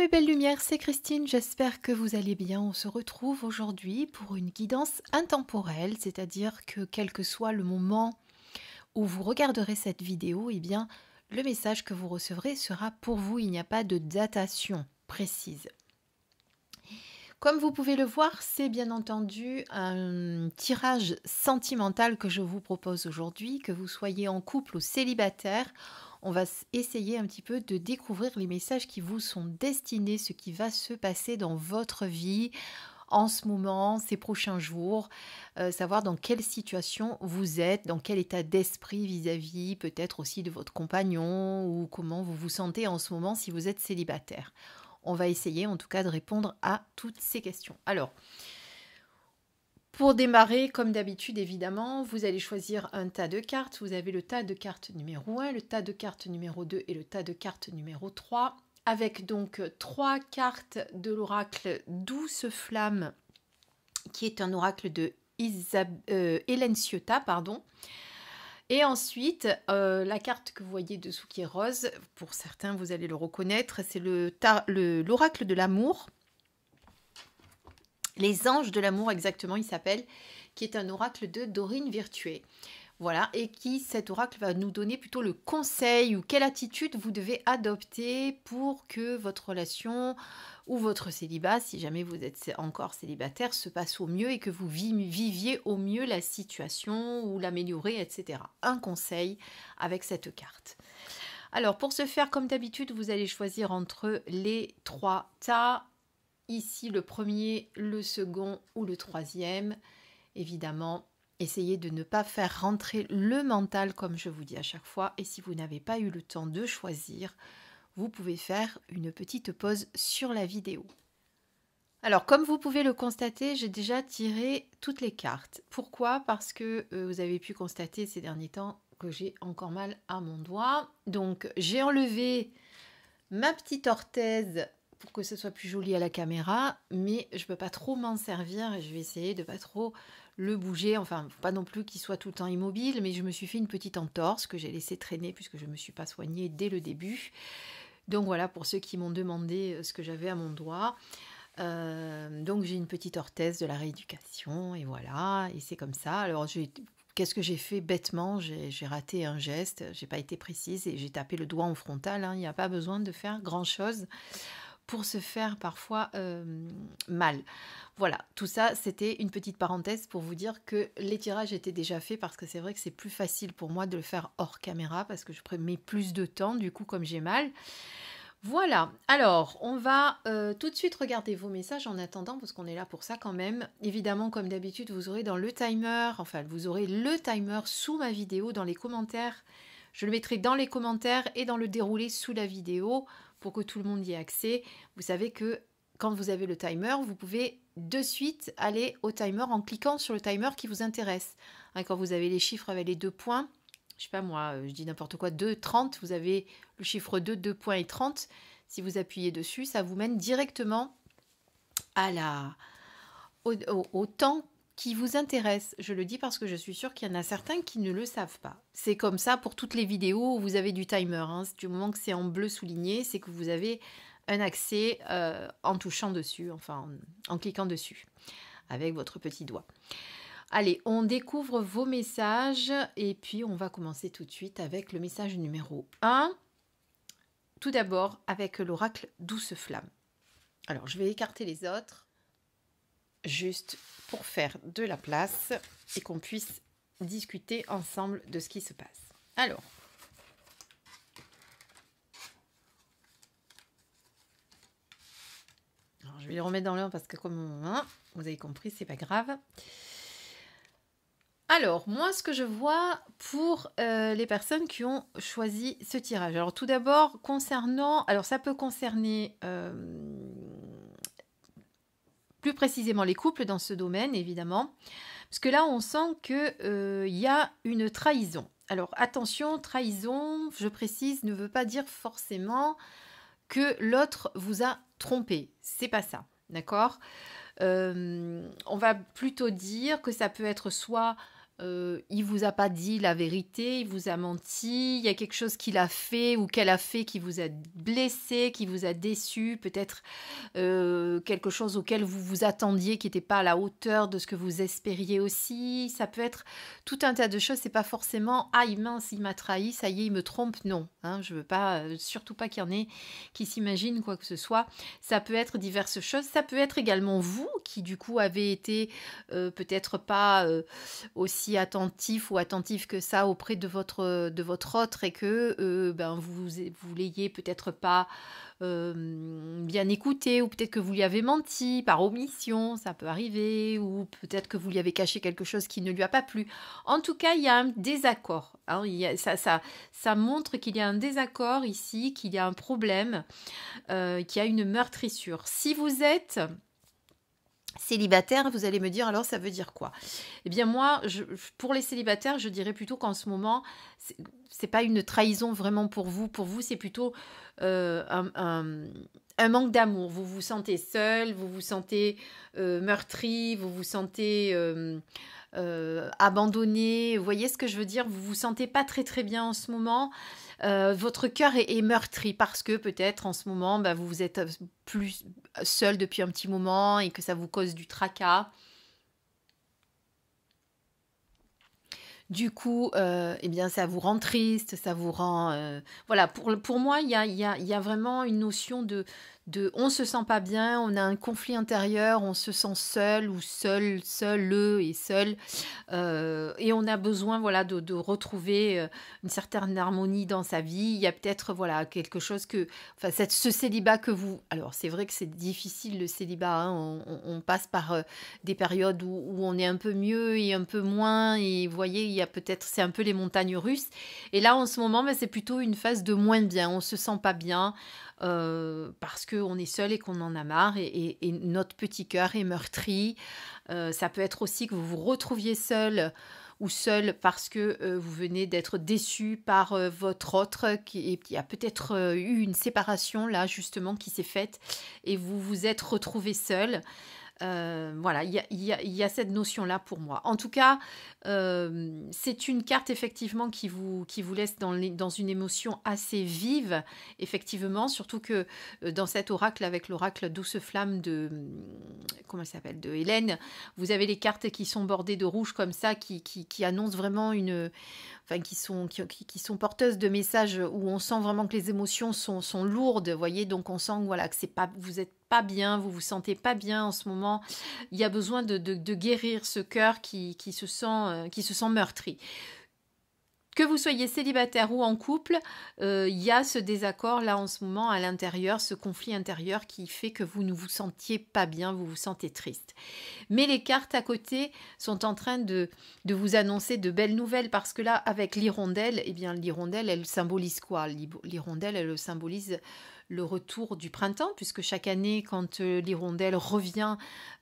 mes belles lumières, c'est Christine, j'espère que vous allez bien. On se retrouve aujourd'hui pour une guidance intemporelle, c'est-à-dire que quel que soit le moment où vous regarderez cette vidéo, eh bien, le message que vous recevrez sera pour vous, il n'y a pas de datation précise. Comme vous pouvez le voir, c'est bien entendu un tirage sentimental que je vous propose aujourd'hui, que vous soyez en couple ou célibataire on va essayer un petit peu de découvrir les messages qui vous sont destinés, ce qui va se passer dans votre vie en ce moment, ces prochains jours, euh, savoir dans quelle situation vous êtes, dans quel état d'esprit vis-à-vis peut-être aussi de votre compagnon ou comment vous vous sentez en ce moment si vous êtes célibataire. On va essayer en tout cas de répondre à toutes ces questions. Alors, pour démarrer, comme d'habitude évidemment, vous allez choisir un tas de cartes. Vous avez le tas de cartes numéro 1, le tas de cartes numéro 2 et le tas de cartes numéro 3, avec donc trois cartes de l'oracle Douce Flamme, qui est un oracle de euh, Hélène Ciotta, pardon. Et ensuite, euh, la carte que vous voyez dessous qui est rose, pour certains vous allez le reconnaître, c'est l'oracle le, l'oracle de l'amour les anges de l'amour, exactement, il s'appelle, qui est un oracle de Dorine Virtué. Voilà, et qui, cet oracle, va nous donner plutôt le conseil ou quelle attitude vous devez adopter pour que votre relation ou votre célibat, si jamais vous êtes encore célibataire, se passe au mieux et que vous viviez au mieux la situation ou l'améliorer, etc. Un conseil avec cette carte. Alors, pour ce faire, comme d'habitude, vous allez choisir entre les trois tas ici le premier, le second ou le troisième. Évidemment, essayez de ne pas faire rentrer le mental comme je vous dis à chaque fois. Et si vous n'avez pas eu le temps de choisir, vous pouvez faire une petite pause sur la vidéo. Alors, comme vous pouvez le constater, j'ai déjà tiré toutes les cartes. Pourquoi Parce que euh, vous avez pu constater ces derniers temps que j'ai encore mal à mon doigt. Donc, j'ai enlevé ma petite orthèse pour que ce soit plus joli à la caméra, mais je peux pas trop m'en servir je vais essayer de pas trop le bouger. Enfin, pas non plus qu'il soit tout le temps immobile, mais je me suis fait une petite entorse que j'ai laissée traîner puisque je me suis pas soignée dès le début. Donc voilà pour ceux qui m'ont demandé euh, ce que j'avais à mon doigt. Euh, donc j'ai une petite orthèse de la rééducation et voilà, et c'est comme ça. Alors Qu'est-ce que j'ai fait bêtement J'ai raté un geste, j'ai pas été précise et j'ai tapé le doigt en frontal. Hein. Il n'y a pas besoin de faire grand-chose pour se faire parfois euh, mal. Voilà, tout ça, c'était une petite parenthèse pour vous dire que les tirages étaient déjà faits parce que c'est vrai que c'est plus facile pour moi de le faire hors caméra parce que je mets plus de temps, du coup, comme j'ai mal. Voilà, alors on va euh, tout de suite regarder vos messages en attendant parce qu'on est là pour ça quand même. Évidemment, comme d'habitude, vous aurez dans le timer, enfin vous aurez le timer sous ma vidéo dans les commentaires. Je le mettrai dans les commentaires et dans le déroulé sous la vidéo pour que tout le monde y ait accès. Vous savez que quand vous avez le timer, vous pouvez de suite aller au timer en cliquant sur le timer qui vous intéresse. Hein, quand vous avez les chiffres avec les deux points, je sais pas moi, euh, je dis n'importe quoi, 2, 30, vous avez le chiffre 2, 2 points et 30. Si vous appuyez dessus, ça vous mène directement à la, au temps qui vous intéresse. Je le dis parce que je suis sûre qu'il y en a certains qui ne le savent pas. C'est comme ça pour toutes les vidéos où vous avez du timer. Hein. Du moment que c'est en bleu souligné, c'est que vous avez un accès euh, en touchant dessus, enfin en, en cliquant dessus avec votre petit doigt. Allez, on découvre vos messages et puis on va commencer tout de suite avec le message numéro 1. Tout d'abord avec l'oracle douce flamme. Alors, je vais écarter les autres juste pour faire de la place et qu'on puisse discuter ensemble de ce qui se passe. Alors, je vais les remettre dans l'ordre parce que comme hein, vous avez compris, c'est pas grave. Alors, moi, ce que je vois pour euh, les personnes qui ont choisi ce tirage. Alors, tout d'abord, concernant... Alors, ça peut concerner... Euh, plus précisément les couples dans ce domaine, évidemment, parce que là, on sent qu'il euh, y a une trahison. Alors attention, trahison, je précise, ne veut pas dire forcément que l'autre vous a trompé. C'est pas ça, d'accord euh, On va plutôt dire que ça peut être soit euh, il vous a pas dit la vérité, il vous a menti, il y a quelque chose qu'il a fait ou qu'elle a fait qui vous a blessé, qui vous a déçu, peut-être euh, quelque chose auquel vous vous attendiez qui n'était pas à la hauteur de ce que vous espériez aussi. Ça peut être tout un tas de choses. C'est pas forcément ah mince, il m'a trahi, ça y est, il me trompe. Non, hein, je veux pas, euh, surtout pas qu'il y en ait qui s'imaginent quoi que ce soit. Ça peut être diverses choses. Ça peut être également vous qui du coup avez été peut-être pas aussi attentif ou attentif que ça auprès de votre, de votre autre et que euh, ben, vous, vous l'ayez peut-être pas euh, bien écouté ou peut-être que vous lui avez menti par omission, ça peut arriver, ou peut-être que vous lui avez caché quelque chose qui ne lui a pas plu. En tout cas, il y a un désaccord. Hein. ça, ça, ça montre qu'il y a un désaccord ici, qu'il y a un problème, euh, qu'il y a une meurtrissure. Si vous êtes célibataire, vous allez me dire alors ça veut dire quoi Eh bien moi, pour les célibataires, je dirais plutôt qu'en ce moment, c'est pas une trahison vraiment pour vous. Pour vous, c'est plutôt euh, un, manque d'amour. Vous vous sentez seul, vous vous sentez euh, meurtri, vous vous sentez euh, euh, abandonné. Vous voyez ce que je veux dire Vous vous sentez pas très très bien en ce moment. Euh, votre cœur est, meurtri parce que peut-être en ce moment, bah, vous vous êtes euh, plus seul depuis un petit moment et que ça vous cause du tracas. du coup, eh bien, ça vous rend triste, ça vous rend... voilà, pour, pour moi, il y a, y a, vraiment une notion de, de on se sent pas bien, on a un conflit intérieur, on se sent seul ou seul, seul et seul, euh, et on a besoin voilà de, retrouver euh, une certaine harmonie dans sa vie. Il y a peut-être voilà quelque chose que, enfin ce célibat que vous, alors c'est vrai que c'est difficile le célibat, hein, on, passe par euh, des périodes où, on est un peu mieux et un peu moins, et vous voyez il y a peut-être c'est un peu les montagnes russes, et là en ce moment mais ben, c'est plutôt une phase de moins bien, on se sent pas bien. Euh, parce qu'on est seul et qu'on en a marre et, notre petit cœur est meurtri. Euh, ça peut être aussi que vous vous retrouviez seul ou seul parce que euh, vous venez d'être déçu par votre autre qui, et, il y a peut-être eu une séparation là justement qui s'est faite et vous vous êtes retrouvé seul. Euh, voilà, il y a, cette notion-là pour moi. En tout cas, euh, c'est une carte effectivement qui vous, qui vous laisse dans, une émotion assez vive, effectivement, surtout que euh, dans cet oracle, avec l'oracle douce flamme de, hum, comment s'appelle, de Hélène, vous avez les cartes qui sont bordées de rouge comme ça, qui, qui, qui annoncent vraiment une, qui sont qui, sont porteuses de messages où on sent vraiment que les émotions sont, sont lourdes, voyez, donc on sent voilà que c'est pas vous n'êtes pas bien, vous vous sentez pas bien en ce moment. Il y a besoin de, de, guérir ce cœur qui, qui se sent euh, qui se sent meurtri que vous soyez célibataire ou en couple, il euh, y a ce désaccord là en ce moment à l'intérieur, ce conflit intérieur qui fait que vous ne vous sentiez pas bien, vous vous sentez triste. Mais les cartes à côté sont en train de, de vous annoncer de belles nouvelles parce que là, avec l'hirondelle, et eh bien l'hirondelle, elle symbolise quoi L'hirondelle, elle symbolise le retour du printemps, puisque chaque année, quand euh, l'hirondelle revient,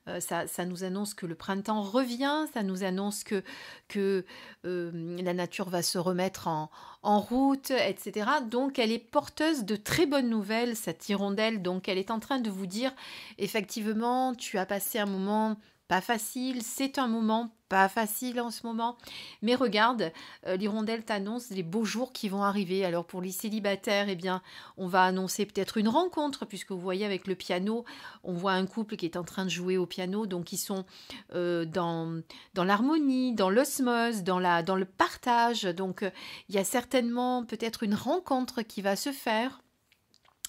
euh, ça, nous annonce que le printemps revient, ça nous annonce que, que euh, la nature va se remettre en, en, route, etc. Donc, elle est porteuse de très bonnes nouvelles, cette hirondelle. Donc, elle est en train de vous dire, effectivement, tu as passé un moment pas facile, c'est un moment pas facile en ce moment. Mais regarde, euh, l'hirondelle t'annonce les beaux jours qui vont arriver. Alors pour les célibataires, eh bien, on va annoncer peut-être une rencontre, puisque vous voyez avec le piano, on voit un couple qui est en train de jouer au piano, donc ils sont euh, dans, dans l'harmonie, dans l'osmose, dans, la, dans le partage. Donc euh, il y a certainement peut-être une rencontre qui va se faire.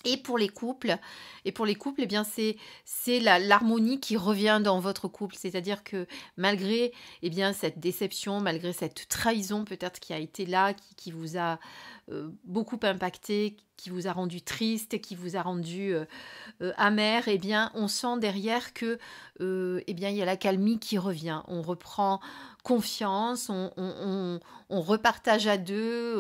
Et pour les couples, et pour les couples, eh bien c'est c'est l'harmonie qui revient dans votre couple, c'est-à-dire que malgré eh bien cette déception, malgré cette trahison peut-être qui a été là, qui, vous a euh, beaucoup impacté, qui vous a rendu triste, qui vous a rendu euh, euh, amer, eh bien on sent derrière que eh bien il y a la calmie qui revient. On reprend confiance, on, repartage à deux,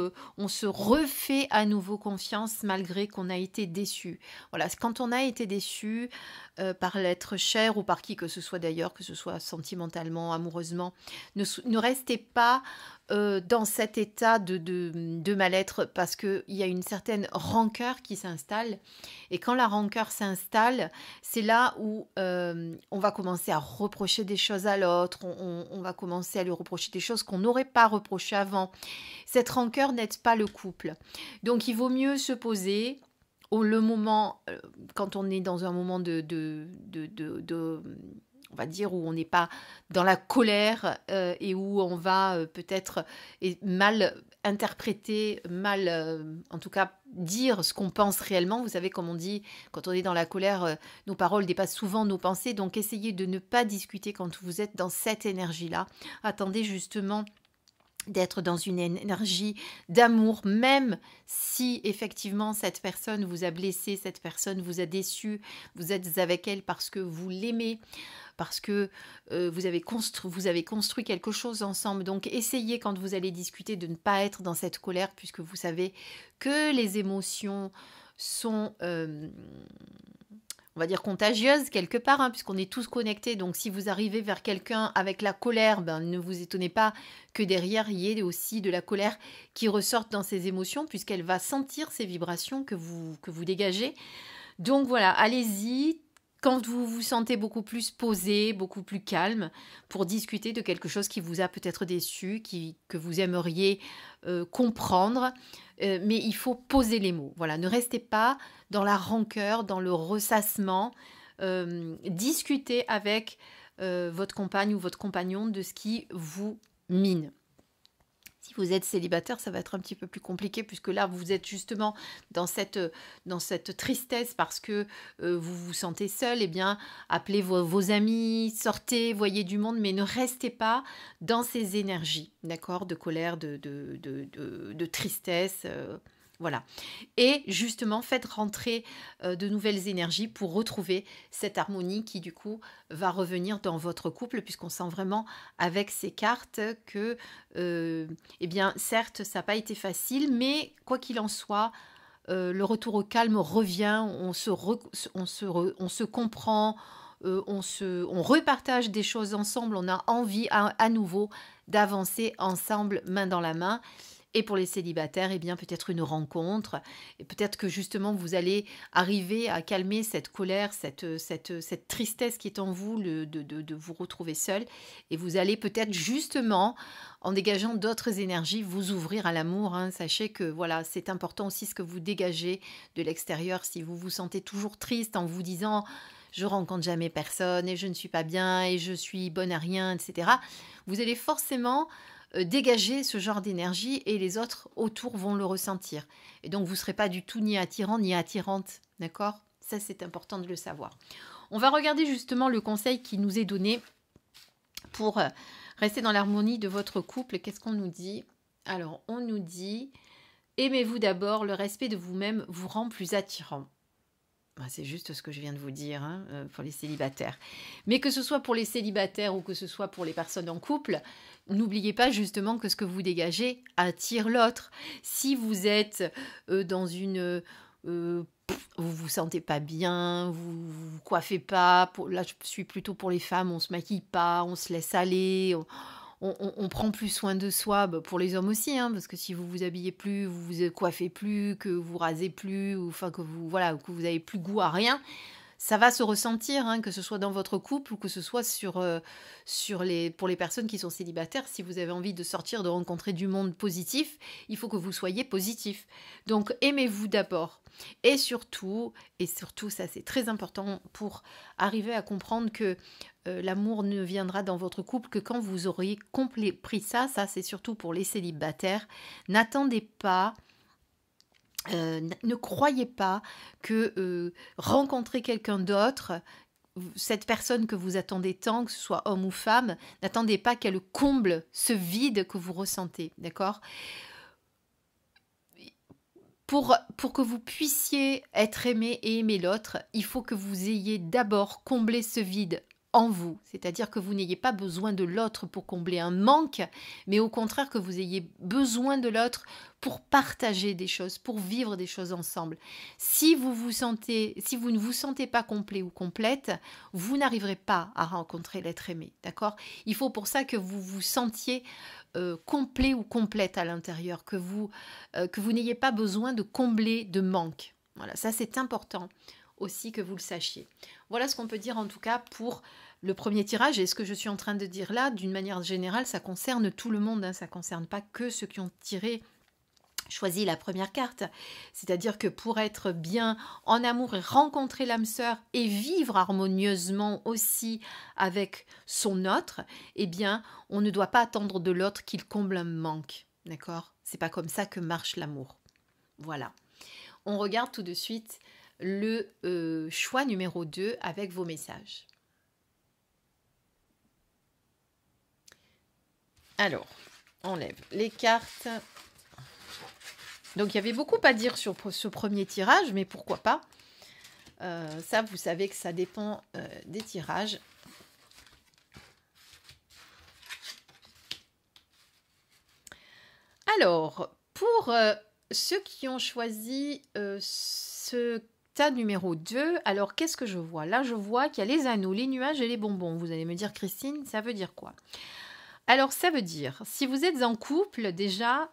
euh, on se refait à nouveau confiance malgré qu'on a été déçu. Voilà, quand on a été déçu euh, par l'être cher ou par qui que ce soit d'ailleurs, que ce soit sentimentalement, amoureusement, ne, ne restez pas euh, dans cet état de, de, mal-être parce qu'il y a une certaine rancœur qui s'installe. Et quand la rancœur s'installe, c'est là où euh, on va commencer à reprocher des choses à l'autre, on, va commencer à lui reprocher des choses qu'on n'aurait pas reprochées avant. Cette rancœur n'aide pas le couple. Donc il vaut mieux se poser, au le moment, euh, quand on est dans un moment de, de, on va dire, où on n'est pas dans la colère euh, et où on va euh, peut-être mal interpréter, mal, euh, en tout cas, dire ce qu'on pense réellement. Vous savez, comme on dit, quand on est dans la colère, nos paroles dépassent souvent nos pensées. Donc, essayez de ne pas discuter quand vous êtes dans cette énergie-là. Attendez justement d'être dans une énergie d'amour, même si effectivement cette personne vous a blessé, cette personne vous a déçu, vous êtes avec elle parce que vous l'aimez, parce que euh, vous, avez construit, vous avez construit quelque chose ensemble. Donc essayez quand vous allez discuter de ne pas être dans cette colère, puisque vous savez que les émotions sont... Euh, on va dire contagieuse quelque part, hein, puisqu'on est tous connectés. Donc si vous arrivez vers quelqu'un avec la colère, ben, ne vous étonnez pas que derrière, il y ait aussi de la colère qui ressorte dans ses émotions, puisqu'elle va sentir ces vibrations que vous, que vous dégagez. Donc voilà, allez-y, quand vous vous sentez beaucoup plus posé, beaucoup plus calme, pour discuter de quelque chose qui vous a peut-être déçu, qui, que vous aimeriez euh, comprendre. Euh, mais il faut poser les mots. Voilà, ne restez pas dans la rancœur, dans le ressassement. Euh, discutez avec votre compagne ou votre compagnon de ce qui vous mine. Si vous êtes célibataire, ça va être un petit peu plus compliqué puisque là, vous êtes justement dans cette, dans cette tristesse parce que euh, vous vous sentez seul. Eh bien, appelez vos, amis, sortez, voyez du monde, mais ne restez pas dans ces énergies, d'accord De colère, de, de, de, de tristesse. Euh. Voilà. Et justement, faites rentrer euh, de nouvelles énergies pour retrouver cette harmonie qui, du coup, va revenir dans votre couple, puisqu'on sent vraiment avec ces cartes que, euh, eh bien, certes, ça n'a pas été facile, mais quoi qu'il en soit, euh, le retour au calme revient, on se, comprend, on, repartage des choses ensemble, on a envie à nouveau d'avancer ensemble, main dans la main. Et pour les célibataires, eh bien peut-être une rencontre. Et peut-être que justement vous allez arriver à calmer cette colère, cette, cette, tristesse qui est en vous de, vous retrouver seul. Et vous allez peut-être justement, en dégageant d'autres énergies, vous ouvrir à l'amour. Hein. Sachez que voilà, c'est important aussi ce que vous dégagez de l'extérieur. Si vous vous sentez toujours triste en vous disant je rencontre jamais personne et je ne suis pas bien et je suis bonne à rien, etc. Vous allez forcément euh, dégager ce genre d'énergie et les autres autour vont le ressentir. Et donc vous ne serez pas du tout ni attirant ni attirante, d'accord Ça c'est important de le savoir. On va regarder justement le conseil qui nous est donné pour euh, rester dans l'harmonie de votre couple. Qu'est-ce qu'on nous dit Alors on nous dit aimez-vous d'abord, le respect de vous-même vous rend plus attirant. Bah, c'est juste ce que je viens de vous dire hein, euh, pour les célibataires. Mais que ce soit pour les célibataires ou que ce soit pour les personnes en couple, n'oubliez pas justement que ce que vous dégagez attire l'autre. Si vous êtes euh, dans une... Euh, vous vous sentez pas bien, vous vous coiffez pas. là, je suis plutôt pour les femmes, on se maquille pas, on se laisse aller. On, on, prend plus soin de soi, bah, pour les hommes aussi, hein, parce que si vous vous habillez plus, vous vous coiffez plus, que vous rasez plus, ou enfin que vous voilà, que vous avez plus goût à rien, ça va se ressentir, hein, que ce soit dans votre couple ou que ce soit sur, euh, sur les, pour les personnes qui sont célibataires. Si vous avez envie de sortir, de rencontrer du monde positif, il faut que vous soyez positif. Donc aimez-vous d'abord. Et surtout, et surtout, ça c'est très important pour arriver à comprendre que euh, l'amour ne viendra dans votre couple que quand vous auriez compris ça. Ça c'est surtout pour les célibataires. N'attendez pas euh, ne croyez pas que euh, rencontrer quelqu'un d'autre, cette personne que vous attendez tant, que ce soit homme ou femme, n'attendez pas qu'elle comble ce vide que vous ressentez, d'accord pour, pour que vous puissiez être aimé et aimer l'autre, il faut que vous ayez d'abord comblé ce vide en vous, c'est-à-dire que vous n'ayez pas besoin de l'autre pour combler un manque, mais au contraire que vous ayez besoin de l'autre pour partager des choses, pour vivre des choses ensemble. Si vous vous sentez, si vous ne vous sentez pas complet ou complète, vous n'arriverez pas à rencontrer l'être aimé, d'accord Il faut pour ça que vous vous sentiez euh, complet ou complète à l'intérieur, que vous euh, que vous n'ayez pas besoin de combler de manque. Voilà, ça c'est important aussi que vous le sachiez. Voilà ce qu'on peut dire en tout cas pour le premier tirage. Et ce que je suis en train de dire là, d'une manière générale, ça concerne tout le monde. Hein. ça ne concerne pas que ceux qui ont tiré choisi la première carte. C'est-à-dire que pour être bien en amour et rencontrer l'âme sœur et vivre harmonieusement aussi avec son autre, eh bien, on ne doit pas attendre de l'autre qu'il comble un manque. D'accord C'est pas comme ça que marche l'amour. Voilà. On regarde tout de suite le euh, choix numéro 2 avec vos messages. Alors, enlève les cartes. Donc, il y avait beaucoup à dire sur ce premier tirage, mais pourquoi pas euh, Ça, vous savez que ça dépend euh, des tirages. Alors, pour ceux qui ont choisi ce numéro 2. Alors, qu'est-ce que je vois Là, je vois qu'il y a les anneaux, les nuages et les bonbons. Vous allez me dire, Christine, ça veut dire quoi Alors, ça veut dire, si vous êtes en couple, déjà,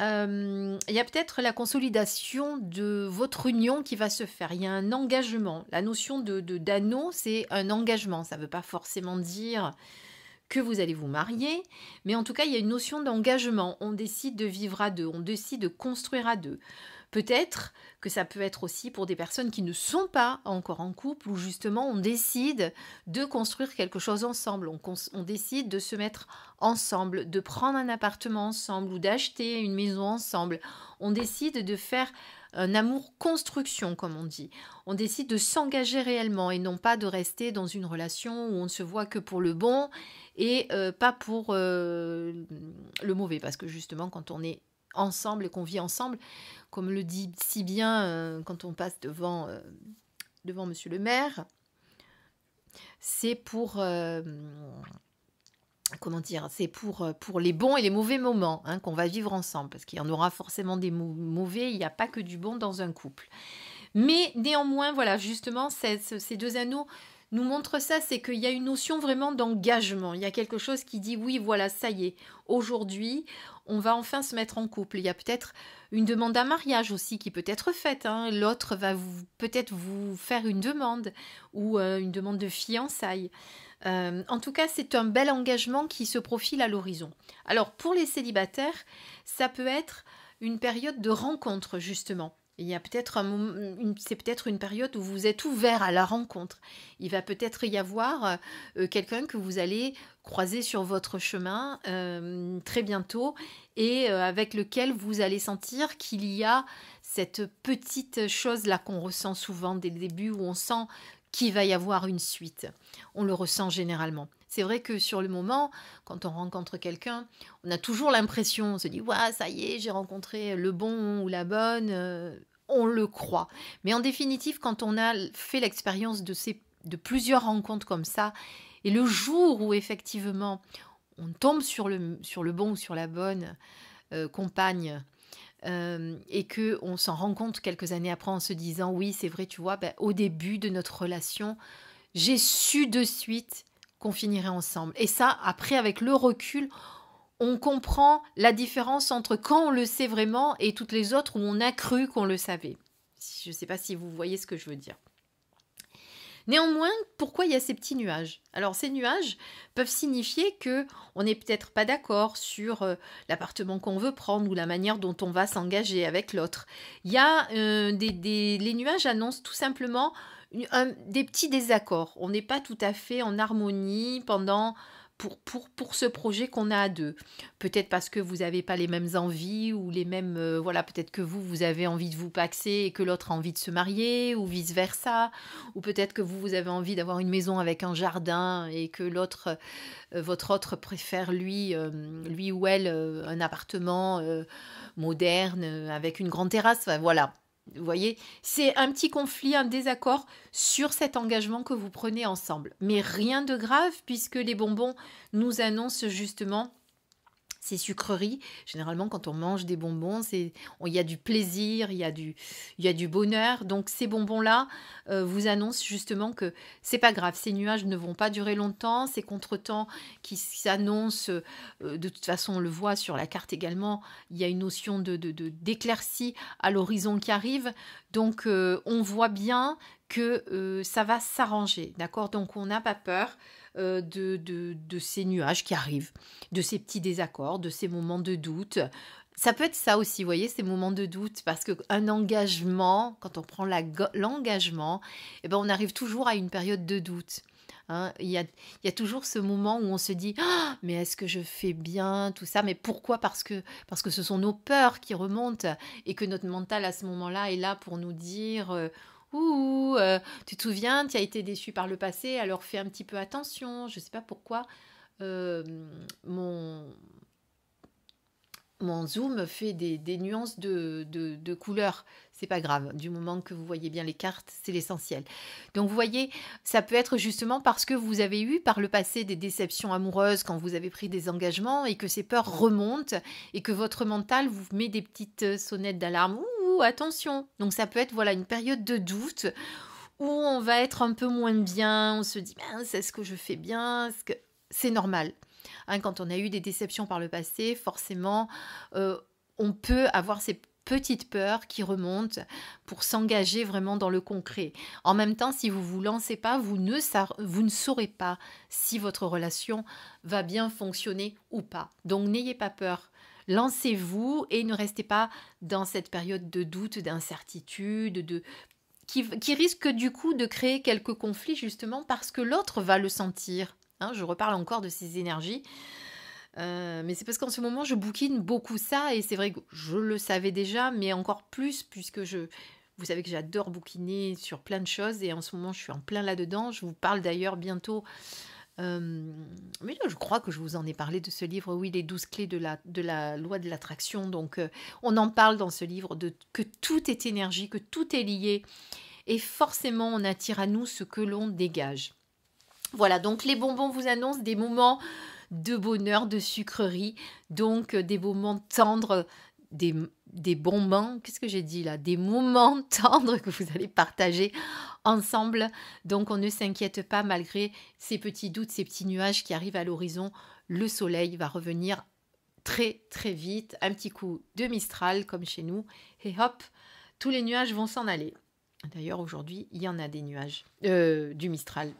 euh, il y a peut-être la consolidation de votre union qui va se faire. Il y a un engagement. La notion de d'anneau, c'est un engagement. Ça ne veut pas forcément dire que vous allez vous marier, mais en tout cas, il y a une notion d'engagement. On décide de vivre à deux, on décide de construire à deux. Peut-être que ça peut être aussi pour des personnes qui ne sont pas encore en couple, ou justement on décide de construire quelque chose ensemble, on, décide de se mettre ensemble, de prendre un appartement ensemble ou d'acheter une maison ensemble, on décide de faire un amour construction, comme on dit. On décide de s'engager réellement et non pas de rester dans une relation où on ne se voit que pour le bon et euh, pas pour euh, le mauvais. Parce que justement, quand on est ensemble et qu'on vit ensemble, comme le dit si bien euh, quand on passe devant, euh, devant Monsieur le maire, c'est pour... Euh, comment dire, c'est pour, pour les bons et les mauvais moments hein, qu'on va vivre ensemble, parce qu'il y en aura forcément des mauvais, il n'y a pas que du bon dans un couple. Mais néanmoins, voilà, justement, ces deux anneaux nous montre ça, c'est qu'il y a une notion vraiment d'engagement. Il y a quelque chose qui dit oui, voilà, ça y est, aujourd'hui, on va enfin se mettre en couple. Il y a peut-être une demande à mariage aussi qui peut être faite. Hein. L'autre va peut-être vous faire une demande ou euh, une demande de fiançailles. Euh, en tout cas, c'est un bel engagement qui se profile à l'horizon. Alors pour les célibataires, ça peut être une période de rencontre justement peut-être c'est peut-être une période où vous êtes ouvert à la rencontre. Il va peut-être y avoir euh, euh, quelqu'un que vous allez croiser sur votre chemin euh, très bientôt et avec lequel vous allez sentir qu'il y a cette petite chose là qu'on ressent souvent dès le début où on sent qu'il va y avoir une suite. On le ressent généralement. C'est vrai que sur le moment, quand on rencontre quelqu'un, on a toujours l'impression, on se dit, waouh, ça y est, j'ai rencontré le bon ou la bonne, euh, on le croit. Mais en définitive, quand on a fait l'expérience de, ces, de plusieurs rencontres comme ça, et le jour où effectivement on tombe sur le, sur le bon ou sur la bonne euh, compagne, euh, et que on s'en rend compte quelques années après en se disant oui c'est vrai tu vois ben, au début de notre relation j'ai su de suite qu'on finirait ensemble. Et ça, après, avec le recul, on comprend la différence entre quand on le sait vraiment et toutes les autres où on a cru qu'on le savait. Je ne sais pas si vous voyez ce que je veux dire. Néanmoins, pourquoi il y a ces petits nuages Alors ces nuages peuvent signifier que on n'est peut-être pas d'accord sur euh, l'appartement qu'on veut prendre ou la manière dont on va s'engager avec l'autre. Il y a euh, des, des, les nuages annoncent tout simplement des petits désaccords. On n'est pas tout à fait en harmonie pendant pour, pour, pour ce projet qu'on a à deux. Peut-être parce que vous n'avez pas les mêmes envies ou les mêmes... Euh, voilà, peut-être que vous, vous avez envie de vous paxer et que l'autre a envie de se marier ou vice-versa. Ou peut-être que vous, vous avez envie d'avoir une maison avec un jardin et que l'autre, euh, votre autre préfère lui, euh, lui ou elle un appartement moderne avec une grande terrasse. voilà, vous voyez, c'est un petit conflit, un désaccord sur cet engagement que vous prenez ensemble. Mais rien de grave puisque les bonbons nous annoncent justement ces sucreries. Généralement, quand on mange des bonbons, il y a du plaisir, il y, a du, y a du bonheur. Donc ces bonbons-là euh, vous annoncent justement que c'est pas grave, ces nuages ne vont pas durer longtemps, ces contretemps qui s'annoncent, euh, de toute façon on le voit sur la carte également, il y a une notion de d'éclaircie à l'horizon qui arrive. Donc euh, on voit bien que ça va s'arranger, d'accord Donc on n'a pas peur. Euh, de, de, ces nuages qui arrivent, de ces petits désaccords, de ces moments de doute. Ça peut être ça aussi, vous voyez, ces moments de doute, parce qu'un engagement, quand on prend l'engagement, eh ben on arrive toujours à une période de doute. Hein. il, y a, il, y a, toujours ce moment où on se dit «Ah, mais est-ce que je fais bien tout ça Mais pourquoi Parce que parce que ce sont nos peurs qui remontent et que notre mental à ce moment-là est là pour nous dire euh, Ouh, tu te souviens, tu as été déçu par le passé, alors fais un petit peu attention. Je ne sais pas pourquoi euh, mon, mon zoom fait des, nuances de, de, couleurs. C'est pas grave, du moment que vous voyez bien les cartes, c'est l'essentiel. Donc vous voyez, ça peut être justement parce que vous avez eu par le passé des déceptions amoureuses quand vous avez pris des engagements et que ces peurs remontent et que votre mental vous met des petites euh, sonnettes d'alarme. Ouh, attention Donc ça peut être voilà une période de doute où on va être un peu moins bien, on se dit, c'est ce que je fais bien C'est -ce que... normal. Hein, quand on a eu des déceptions par le passé, forcément, euh, on peut avoir ces petites peurs qui remontent pour s'engager vraiment dans le concret. En même temps, si vous ne vous lancez pas, vous ne, saurez pas si votre relation va bien fonctionner ou pas. Donc n'ayez pas peur. Lancez-vous et ne restez pas dans cette période de doute, d'incertitude, qui, qui risque du coup de créer quelques conflits justement parce que l'autre va le sentir. Hein, je reparle encore de ces énergies. Euh, mais c'est parce qu'en ce moment, je bouquine beaucoup ça, et c'est vrai que je le savais déjà, mais encore plus, puisque je, vous savez que j'adore bouquiner sur plein de choses, et en ce moment, je suis en plein là-dedans. Je vous parle d'ailleurs bientôt, euh, mais je crois que je vous en ai parlé de ce livre, oui, les douze clés de la, loi de l'attraction. Donc, euh, on en parle dans ce livre de que tout est énergie, que tout est lié, et forcément, on attire à nous ce que l'on dégage. Voilà, donc les bonbons vous annoncent des moments de bonheur, de sucrerie, donc euh, des moments tendres, des, bonbons, qu'est-ce que j'ai dit là Des moments tendres que vous allez partager ensemble. Donc on ne s'inquiète pas malgré ces petits doutes, ces petits nuages qui arrivent à l'horizon. Le soleil va revenir très très vite. Un petit coup de mistral comme chez nous. Et hop, tous les nuages vont s'en aller. D'ailleurs aujourd'hui il y en a des nuages. Euh, du mistral,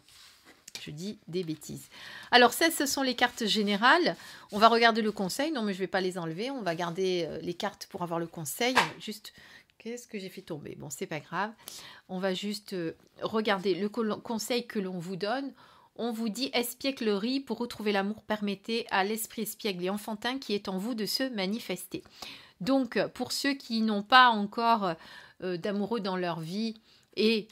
je dis des bêtises. Alors ça, ce sont les cartes générales. On va regarder le conseil. Non, mais je ne vais pas les enlever. On va garder euh, les cartes pour avoir le conseil. Juste, qu'est-ce que j'ai fait tomber Bon, c'est pas grave. On va juste euh, regarder le conseil que l'on vous donne. On vous dit espièglerie pour retrouver l'amour. Permettez à l'esprit espiègle et enfantin qui est en vous de se manifester. Donc, pour ceux qui n'ont pas encore euh, d'amoureux dans leur vie et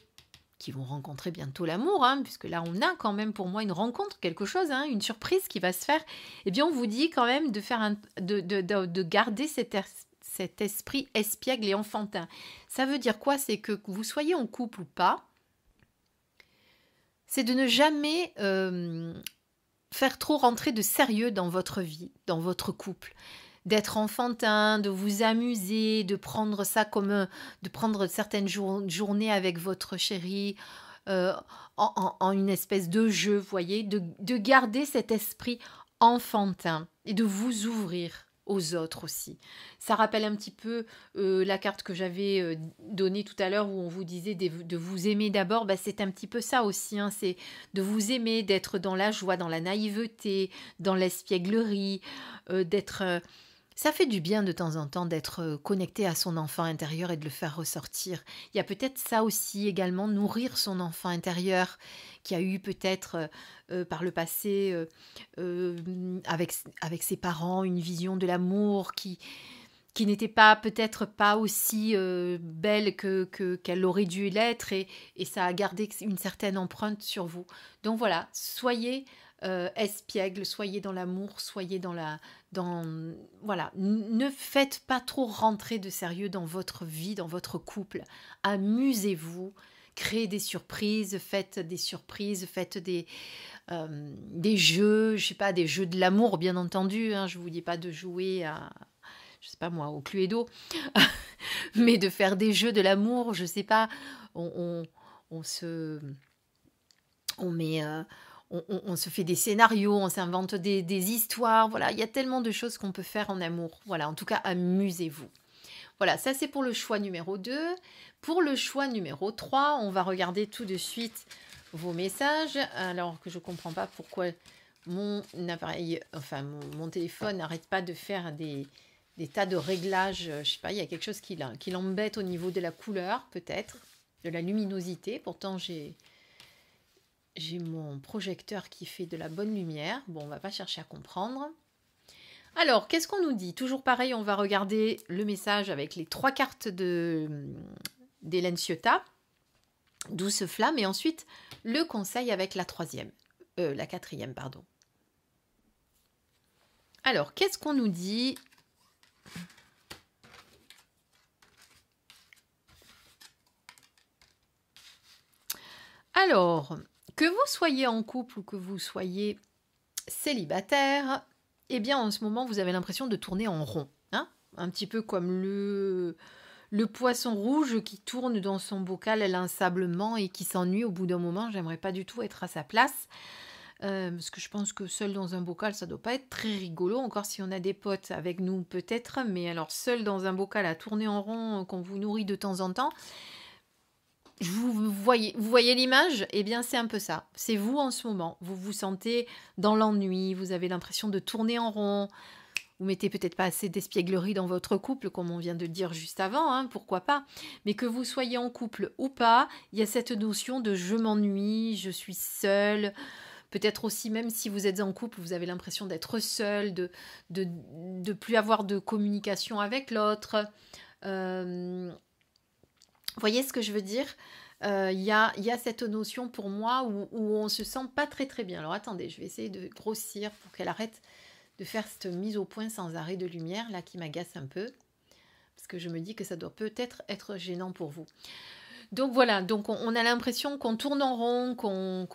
qui vont rencontrer bientôt l'amour, hein, puisque là on a quand même pour moi une rencontre, quelque chose, hein, une surprise qui va se faire, eh bien on vous dit quand même de, faire un, de, garder cet, esprit espiègle et enfantin. Ça veut dire quoi C'est que vous soyez en couple ou pas, c'est de ne jamais euh, faire trop rentrer de sérieux dans votre vie, dans votre couple d'être enfantin, de vous amuser, de prendre ça comme euh, de prendre certaines journées avec votre chérie euh, en, une espèce de jeu, voyez, de, garder cet esprit enfantin et de vous ouvrir aux autres aussi. Ça rappelle un petit peu euh, la carte que j'avais donnée tout à l'heure où on vous disait de, vous aimer d'abord, bah, c'est un petit peu ça aussi, hein, c'est de vous aimer, d'être dans la joie, dans la naïveté, dans l'espièglerie, d'être ça fait du bien de temps en temps d'être euh, connecté à son enfant intérieur et de le faire ressortir. Il y a peut-être ça aussi également, nourrir son enfant intérieur qui a eu peut-être euh, euh, par le passé avec, avec ses parents une vision de l'amour qui, qui n'était pas peut-être pas aussi belle que qu'elle aurait dû l'être et, et, ça a gardé une certaine empreinte sur vous. Donc voilà, soyez espiègle, soyez dans l'amour, soyez dans la dans voilà, ne faites pas trop rentrer de sérieux dans votre vie, dans votre couple. Amusez-vous, créez des surprises, faites des surprises, faites des euh, des jeux, je sais pas, des jeux de l'amour bien entendu. Hein. je vous dis pas de jouer à je sais pas moi, au Cluedo, mais de faire des jeux de l'amour, je sais pas, on, se, on met, euh, on, se fait des scénarios, on s'invente des, histoires. Voilà, il y a tellement de choses qu'on peut faire en amour. Voilà, en tout cas, amusez-vous. Voilà, ça c'est pour le choix numéro 2. Pour le choix numéro 3, on va regarder tout de suite vos messages. Alors que je ne comprends pas pourquoi mon appareil, enfin mon, téléphone n'arrête pas de faire des, tas de réglages. Je sais pas, il y a quelque chose qui, qui l'embête au niveau de la couleur, peut-être, de la luminosité. Pourtant, j'ai j'ai mon projecteur qui fait de la bonne lumière. Bon, on va pas chercher à comprendre. Alors, qu'est-ce qu'on nous dit Toujours pareil, on va regarder le message avec les trois cartes d'Hélène Ciotta, douce flamme, et ensuite le conseil avec la troisième, euh, la quatrième, pardon. Alors, qu'est-ce qu'on nous dit Alors, que vous soyez en couple ou que vous soyez célibataire, eh bien en ce moment vous avez l'impression de tourner en rond. Hein. un petit peu comme le, le poisson rouge qui tourne dans son bocal l'insablement et qui s'ennuie au bout d'un moment. J'aimerais pas du tout être à sa place. Euh, parce que je pense que seul dans un bocal, ça doit pas être très rigolo, encore si on a des potes avec nous peut-être, mais alors seul dans un bocal à tourner en rond euh, qu'on vous nourrit de temps en temps, vous, voyez, vous voyez l'image Eh bien, c'est un peu ça. C'est vous en ce moment. Vous vous sentez dans l'ennui, vous avez l'impression de tourner en rond. Vous mettez peut-être pas assez d'espièglerie dans votre couple, comme on vient de le dire juste avant, hein, pourquoi pas. Mais que vous soyez en couple ou pas, il y a cette notion de je m'ennuie, je suis seule. Peut-être aussi, même si vous êtes en couple, vous avez l'impression d'être seul, de ne de, plus avoir de communication avec l'autre. Euh, vous voyez ce que je veux dire euh, il y, a, cette notion pour moi où, on on se sent pas très très bien. Alors attendez, je vais essayer de grossir pour qu'elle arrête de faire cette mise au point sans arrêt de lumière là qui m'agace un peu parce que je me dis que ça doit peut-être être gênant pour vous. Donc voilà, donc on, a l'impression qu'on tourne en rond, qu'on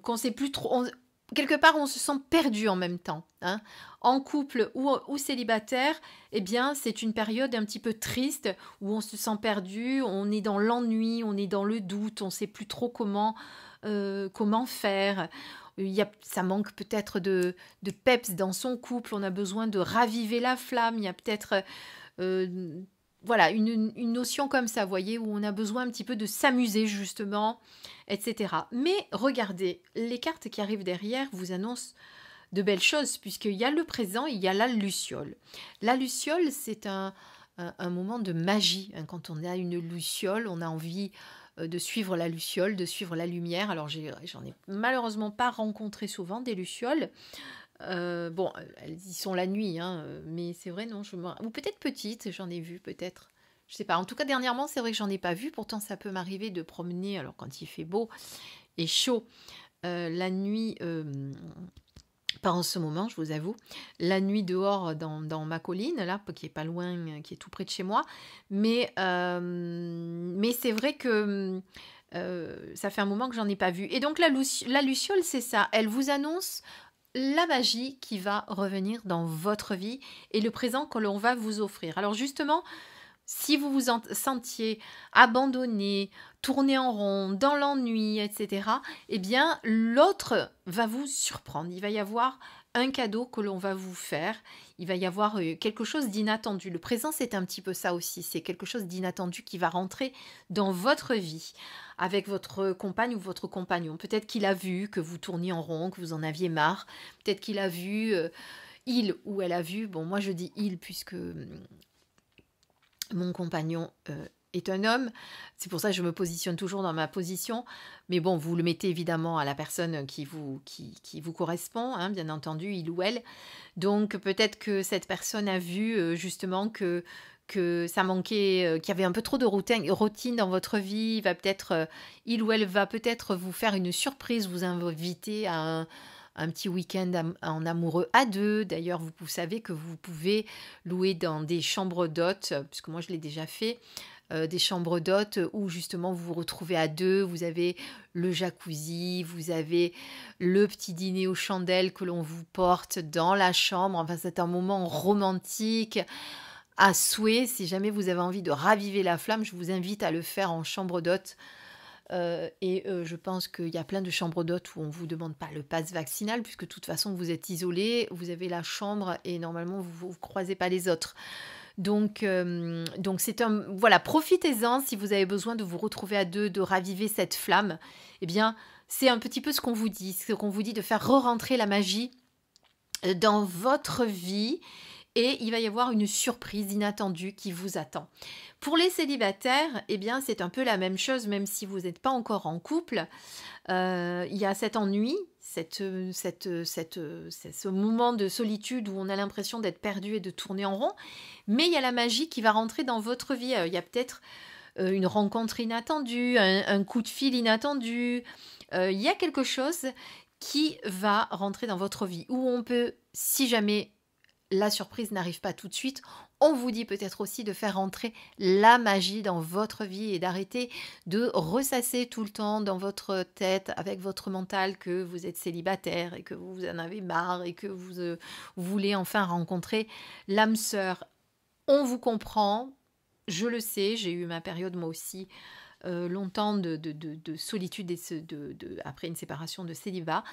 ne sait plus trop, quelque part on se sent perdu en même temps. Hein. En couple ou, célibataire, eh bien c'est une période un petit peu triste où on se sent perdu, on est dans l'ennui, on est dans le doute, on ne sait plus trop comment, euh, comment faire. Il y ça manque peut-être de, de peps dans son couple, on a besoin de raviver la flamme, il y a peut-être euh, voilà, une, notion comme ça, vous voyez, où on a besoin un petit peu de s'amuser justement, etc. Mais regardez, les cartes qui arrivent derrière vous annoncent de belles choses, puisqu'il y a le présent il y a la luciole. La luciole, c'est un, moment de magie. Hein, quand on a une luciole, on a envie euh, de suivre la luciole, de suivre la lumière. Alors j'en ai, malheureusement pas rencontré souvent des lucioles. Euh, bon, elles y sont la nuit, hein, mais c'est vrai, non, je Ou peut-être petite, j'en ai vu, peut-être. Je sais pas. En tout cas, dernièrement, c'est vrai que j'en ai pas vu. Pourtant, ça peut m'arriver de promener, alors quand il fait beau et chaud, euh, la nuit, euh, pas en ce moment, je vous avoue, la nuit dehors dans, ma colline, là, qui est pas loin, qui est tout près de chez moi. Mais, mais c'est vrai que. ça fait un moment que j'en ai pas vu. Et donc la, la luciole, c'est ça. Elle vous annonce la magie qui va revenir dans votre vie et le présent que l'on va vous offrir. Alors justement, si vous vous sentiez abandonné, tourné en rond, dans l'ennui, etc., eh bien, l'autre va vous surprendre. Il va y avoir un cadeau que l'on va vous faire. Il va y avoir euh, quelque chose d'inattendu. Le présent, c'est un petit peu ça aussi. C'est quelque chose d'inattendu qui va rentrer dans votre vie avec votre compagne ou votre compagnon. Peut-être qu'il a vu que vous tourniez en rond, que vous en aviez marre. Peut-être qu'il a vu, euh, il ou elle a vu, bon moi je dis il puisque mm, mon compagnon euh, est un homme. C'est pour ça que je me positionne toujours dans ma position. Mais bon, vous le mettez évidemment à la personne qui vous, qui, qui vous correspond, hein, bien entendu, il ou elle. Donc peut-être que cette personne a vu euh, justement que que ça manquait, euh, qu'il y avait un peu trop de routine, dans votre vie, il va peut-être, euh, il ou elle va peut-être vous faire une surprise, vous inviter à un, petit week-end en amoureux à deux. D'ailleurs, vous, savez que vous pouvez louer dans des chambres d'hôtes, puisque moi je l'ai déjà fait, euh, des chambres d'hôtes où justement vous vous retrouvez à deux, vous avez le jacuzzi, vous avez le petit dîner aux chandelles que l'on vous porte dans la chambre. Enfin, c'est un moment romantique à souhait. Si jamais vous avez envie de raviver la flamme, je vous invite à le faire en chambre d'hôte. Euh, et euh, je pense qu'il y a plein de chambres d'hôtes où on ne vous demande pas le passe vaccinal, puisque de toute façon vous êtes isolé, vous avez la chambre et normalement vous ne croisez pas les autres. Donc, euh, donc c'est un voilà, profitez-en si vous avez besoin de vous retrouver à deux, de raviver cette flamme. Eh bien, c'est un petit peu ce qu'on vous dit, ce qu'on vous dit de faire re-rentrer la magie dans votre vie et il va y avoir une surprise inattendue qui vous attend. Pour les célibataires, eh bien c'est un peu la même chose, même si vous n'êtes pas encore en couple. Euh, il y a cet ennui, cette, cette, cette, ce moment de solitude où on a l'impression d'être perdu et de tourner en rond, mais il y a la magie qui va rentrer dans votre vie. Euh, il y a peut-être euh, une rencontre inattendue, un, coup de fil inattendu. il y a quelque chose qui va rentrer dans votre vie, où on peut, si jamais la surprise n'arrive pas tout de suite, on vous dit peut-être aussi de faire entrer la magie dans votre vie et d'arrêter de ressasser tout le temps dans votre tête avec votre mental que vous êtes célibataire et que vous en avez marre et que vous, euh, voulez enfin rencontrer l'âme sœur. On vous comprend, je le sais, j'ai eu ma période moi aussi euh, longtemps de, solitude et après une séparation de célibat.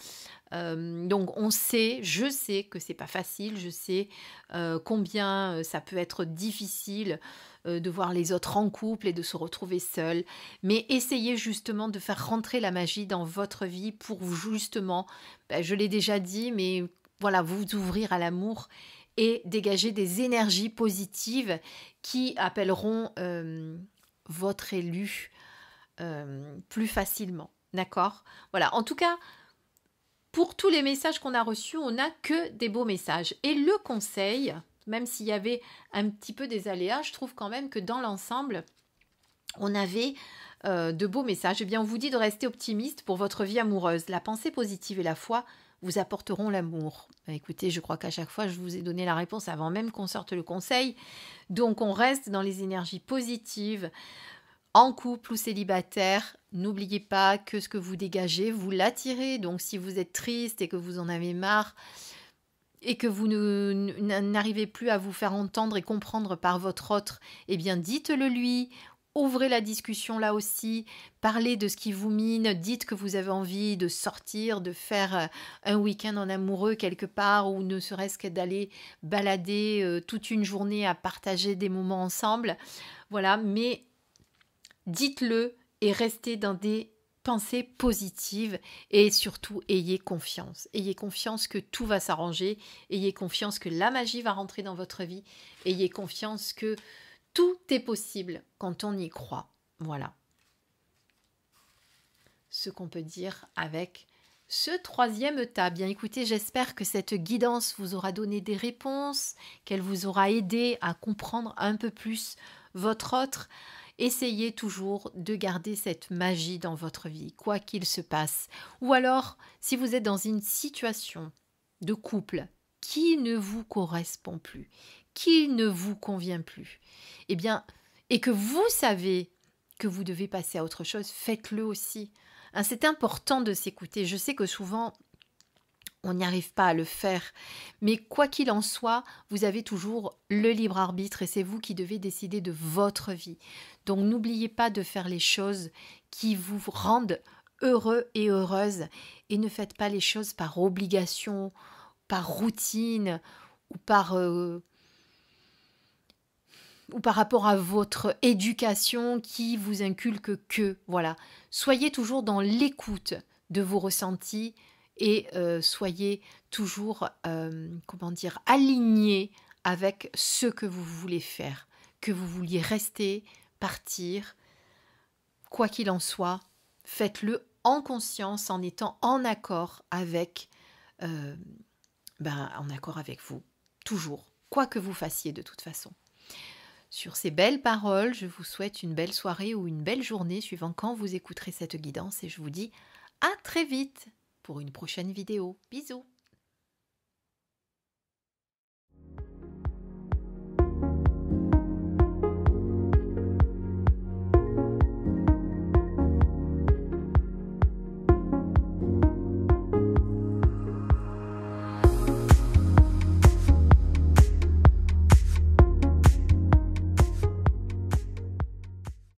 Euh, donc on sait, je sais que c'est pas facile, je sais euh, combien ça peut être difficile de voir les autres en couple et de se retrouver seul. Mais essayez justement de faire rentrer la magie dans votre vie pour justement, ben, je l'ai déjà dit, mais voilà, vous ouvrir à l'amour et dégager des énergies positives qui appelleront votre élu euh, plus facilement. D'accord Voilà, en tout cas, pour tous les messages qu'on a reçus, on n'a que des beaux messages. Et le conseil, même s'il y avait un petit peu des aléas, je trouve quand même que dans l'ensemble, on avait euh, de beaux messages. Eh bien, on vous dit de rester optimiste pour votre vie amoureuse. La pensée positive et la foi vous apporteront l'amour. Bah, écoutez, je crois qu'à chaque fois, je vous ai donné la réponse avant même qu'on sorte le conseil. Donc, on reste dans les énergies positives en couple ou célibataire, n'oubliez pas que ce que vous dégagez, vous l'attirez. Donc si vous êtes triste et que vous en avez marre et que vous n'arrivez plus à vous faire entendre et comprendre par votre autre, eh bien dites-le lui. Ouvrez la discussion là aussi, parlez de ce qui vous mine, dites que vous avez envie de sortir, de faire euh, un week-end en amoureux quelque part, ou ne serait-ce que d'aller balader euh, toute une journée à partager des moments ensemble. Voilà, mais dites-le et restez dans des pensées positives et surtout ayez confiance. Ayez confiance que tout va s'arranger, ayez confiance que la magie va rentrer dans votre vie, ayez confiance que tout est possible quand on y croit. Voilà ce qu'on peut dire avec ce troisième tas. Bien écoutez, j'espère que cette guidance vous aura donné des réponses, qu'elle vous aura aidé à comprendre un peu plus votre autre, essayez toujours de garder cette magie dans votre vie, quoi qu'il se passe. Ou alors, si vous êtes dans une situation de couple qui ne vous correspond plus, qui ne vous convient plus, eh bien, et que vous savez que vous devez passer à autre chose, faites-le aussi. Hein, c'est important de s'écouter. Je sais que souvent, on n'y arrive pas à le faire. Mais quoi qu'il en soit, vous avez toujours le libre arbitre et c'est vous qui devez décider de votre vie, donc n'oubliez pas de faire les choses qui vous rendent heureux et heureuses et ne faites pas les choses par obligation, par routine ou par euh, ou par rapport à votre éducation qui vous inculque que voilà, soyez toujours dans l'écoute de vos ressentis et euh, soyez toujours euh, comment dire aligné avec ce que vous voulez faire, que vous vouliez rester, partir. Quoi qu'il en soit, faites-le en conscience, en étant en accord avec, euh, ben, en accord avec vous, toujours, quoi que vous fassiez de toute façon. Sur ces belles paroles, je vous souhaite une belle soirée ou une belle journée suivant quand vous écouterez cette guidance et je vous dis à très vite pour une prochaine vidéo. Bisous